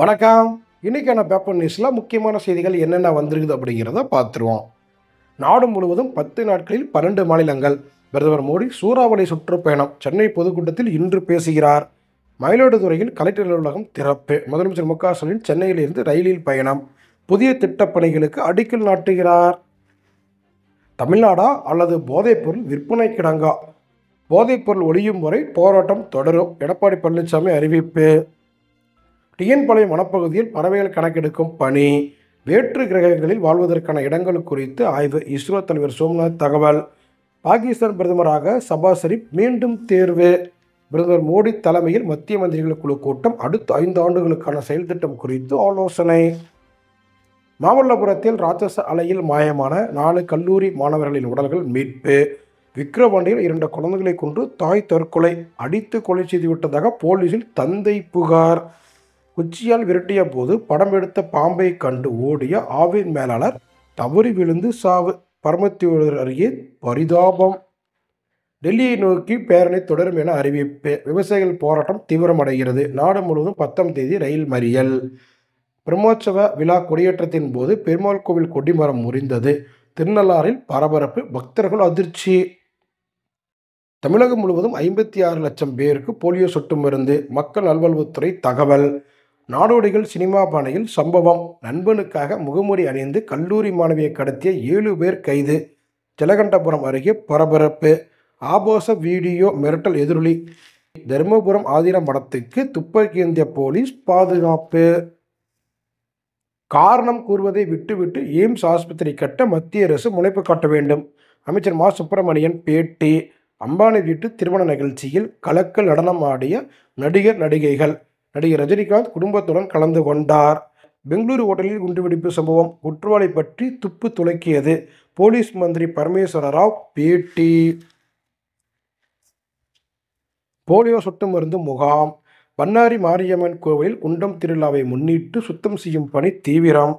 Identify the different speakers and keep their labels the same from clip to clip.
Speaker 1: வணக்கம் இன்றைக்கான பேப்பர் நியூஸில் முக்கியமான செய்திகள் என்னென்ன வந்திருக்குது அப்படிங்கிறத பார்த்துருவோம் நாடு முழுவதும் பத்து நாட்களில் பன்னெண்டு மாநிலங்கள் பிரதமர் மோடி சூறாவளி சுற்றுப்பயணம் சென்னை பொதுக்கூட்டத்தில் இன்று பேசுகிறார் மயிலாடுதுறையில் கலெக்டர் அலுவலகம் திறப்பு முதலமைச்சர் மு க ஸ்டாலின் சென்னையிலிருந்து ரயிலில் பயணம் புதிய திட்டப்பணிகளுக்கு அடிக்கல் நாட்டுகிறார் தமிழ்நாடா அல்லது போதைப்பொருள் விற்பனை கிடங்கா போதைப்பொருள் ஒழியும் வரை போராட்டம் தொடரும் எடப்பாடி பழனிசாமி அறிவிப்பு டிஎன்பாளையம் வனப்பகுதியில் பறவைகள் கணக்கெடுக்கும் பணி வேற்று கிரகங்களில் வாழ்வதற்கான இடங்கள் குறித்து ஆய்வு இஸ்ரோ தலைவர் சோம்நாத் தகவல் பாகிஸ்தான் பிரதமராக சபாஸ் ஷரீப் மீண்டும் தேர்வு பிரதமர் மோடி தலைமையில் மத்திய மந்திரிகள் குழு கூட்டம் அடுத்த ஐந்து ஆண்டுகளுக்கான செயல் திட்டம் குறித்து ஆலோசனை மாமல்லபுரத்தில் ராட்சச அலையில் மாயமான நாலு கல்லூரி மாணவர்களின் உடல்கள் மீட்பு விக்ரவாண்டியில் இரண்டு குழந்தைகளை கொன்று தாய் தற்கொலை அடித்து கொலை செய்துவிட்டதாக போலீசில் தந்தை புகார் குச்சியால் விரட்டிய போது படம் எடுத்த பாம்பை கண்டு ஓடிய ஆவின் மேலாளர் தவறி விழுந்து சாவு பரமத்தியூர் அருகே பரிதாபம் டெல்லியை நோக்கி பேரணி தொடரும் என அறிவிப்பு விவசாயிகள் போராட்டம் தீவிரமடைகிறது நாடு முழுவதும் பத்தாம் தேதி ரயில் மறியல் பிரம்மோற்சவ விழா கொடியேற்றத்தின் போது பெருமாள் கோவில் கொடிமரம் முறிந்தது திருநள்ளாறில் பரபரப்பு பக்தர்கள் அதிர்ச்சி தமிழகம் முழுவதும் ஐம்பத்தி ஆறு லட்சம் பேருக்கு போலியோ சொட்டு மருந்து மக்கள் நல்வாழ்வுத்துறை தகவல் நாடோடிகள் சினிமா பாணியில் சம்பவம் நண்பனுக்காக முகமூடி அணிந்து கல்லூரி மாணவியை கடத்திய ஏழு பேர் கைது ஜலகண்டபுரம் அருகே பரபரப்பு ஆபாச வீடியோ மிரட்டல் எதிரொலி தருமபுரம் ஆதீனம் படத்துக்கு துப்பாக்கியந்திய போலீஸ் பாதுகாப்பு காரணம் கூறுவதை விட்டுவிட்டு எய்ம்ஸ் ஆஸ்பத்திரி கட்ட மத்திய அரசு முனைப்பு காட்ட வேண்டும் அமைச்சர் மா சுப்பிரமணியன் பேட்டி அம்பானி வீட்டு திருமண நிகழ்ச்சியில் கலக்கல் நடனம் ஆடிய நடிகர் நடிகைகள் நடிகர் ரஜினிகாந்த் குடும்பத்துடன் கலந்து கொண்டார் பெங்களூரு ஹோட்டலில் குண்டுவெடிப்பு சம்பவம் குற்றவாளி பற்றி துப்பு துளக்கியது போலீஸ் மந்திரி பரமேஸ்வர ராவ் பேட்டி போலியோ சொட்டு மருந்து முகாம் பன்னாரி மாரியம்மன் கோவில் குண்டம் திருவிழாவை முன்னிட்டு சுத்தம் செய்யும் பணி தீவிரம்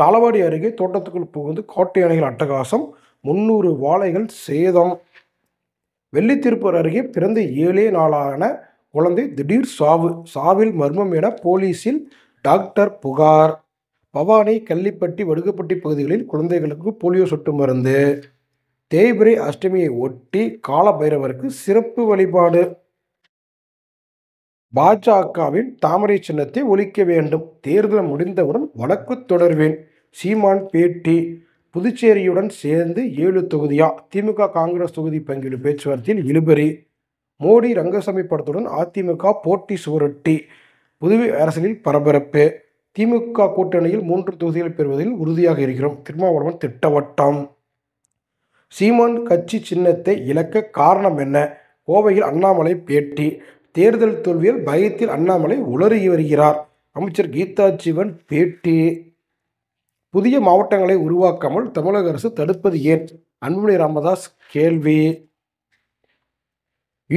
Speaker 1: தாளவாடி அருகே தோட்டத்துக்குள் புகுந்து கோட்டை அணைகள் அட்டகாசம் முன்னூறு வாழைகள் சேதம் வெள்ளித்திருப்பூர் அருகே பிறந்த ஏழே நாளான குழந்தை திடீர் சாவு சாவில் மர்மம் என போலீஸில் டாக்டர் புகார் பவானி கள்ளிப்பட்டி வடுகப்பட்டி பகுதிகளில் குழந்தைகளுக்கு போலியோ சொட்டு மருந்து தேய்பிரை அஷ்டமியை ஒட்டி கால பைரவருக்கு சிறப்பு வழிபாடு பாஜகவின் தாமரை சின்னத்தை ஒழிக்க வேண்டும் தேர்தல் முடிந்தவுடன் வழக்கு தொடர்வேன் சீமான் பேட்டி புதுச்சேரியுடன் சேர்ந்து ஏழு தொகுதியா திமுக காங்கிரஸ் தொகுதி பங்கீடு பேச்சுவார்த்தையில் இழுபறி மோடி ரங்கசாமி படத்துடன் அதிமுக போட்டி சுவரொட்டி புதுவை அரசியலில் பரபரப்பு திமுக கூட்டணியில் மூன்று தொகுதிகள் பெறுவதில் உறுதியாக இருக்கிறோம் திருமாவளவன் திட்டவட்டம் சீமான் கட்சி சின்னத்தை இழக்க காரணம் என்ன கோவையில் அண்ணாமலை பேட்டி தேர்தல் தோல்வியில் பயத்தில் அண்ணாமலை உளறி வருகிறார் அமைச்சர் கீதா ஜீவன் பேட்டி புதிய மாவட்டங்களை உருவாக்காமல் தமிழக அரசு தடுப்பது ஏன் அன்புமணி ராமதாஸ் கேள்வி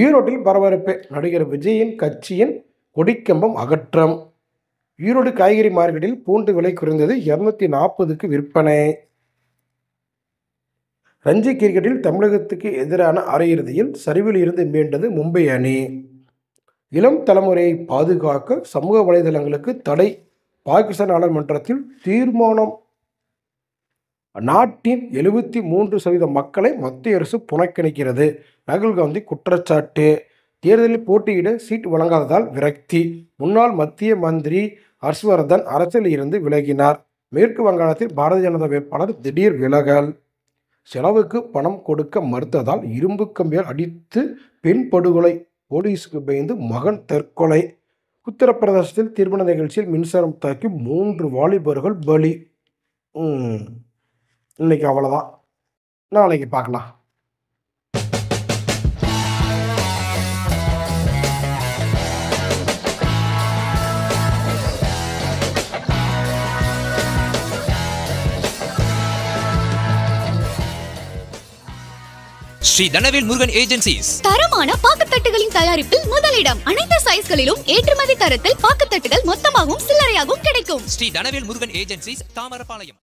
Speaker 1: ஈரோட்டில் பரபரப்பு நடிகர் விஜயின் கட்சியின் கொடிக்கம்பம் அகற்றம் ஈரோடு காய்கறி மார்க்கெட்டில் பூண்டு விலை குறைந்தது இரநூத்தி நாற்பதுக்கு விற்பனை ரஞ்சி கிரிக்கெட்டில் தமிழகத்துக்கு எதிரான அரையிறுதியில் சரிவில் இருந்து மீண்டது மும்பை அணி இளம் தலைமுறையை பாதுகாக்க சமூக வலைதளங்களுக்கு தடை பாகிஸ்தான் நாடாளுமன்றத்தில் தீர்மானம் நாட்டின் எழுபத்தி மூன்று சதவீத மக்களை மத்திய அரசு புனக்கணிக்கிறது ராகுல் காந்தி குற்றச்சாட்டு தேர்தலில் போட்டியிட சீட் வழங்காததால் விரக்தி முன்னாள் மத்திய மந்திரி ஹர்ஷ்வர்தன் அரசில் இருந்து விலகினார் மேற்கு வங்காளத்தில் பாரதிய ஜனதா வேட்பாளர் திடீர் விலகல் செலவுக்கு பணம் கொடுக்க மறுத்ததால் இரும்பு கம்பியால் அடித்து பெண் படுகொலை போலீஸுக்கு பயந்து மகன் தற்கொலை உத்தரப்பிரதேசத்தில் திருமண நிகழ்ச்சியில் மின்சாரம் தாக்கி மூன்று வாலிபர்கள் பலி இன்னைக்கு அவ்வளோதான் நாளைக்கு பார்க்கலாம் ஸ்ரீ தனவேல் முருகன் தரமான பாக்கத்தட்டுகளின் தயாரிப்பில் முதலிடம் அனைத்து சைஸ்களிலும் ஏற்றுமதி தரத்தில் மொத்தமாகவும் சில்லறையாகவும் கிடைக்கும் ஸ்ரீ தனவேல் முருகன்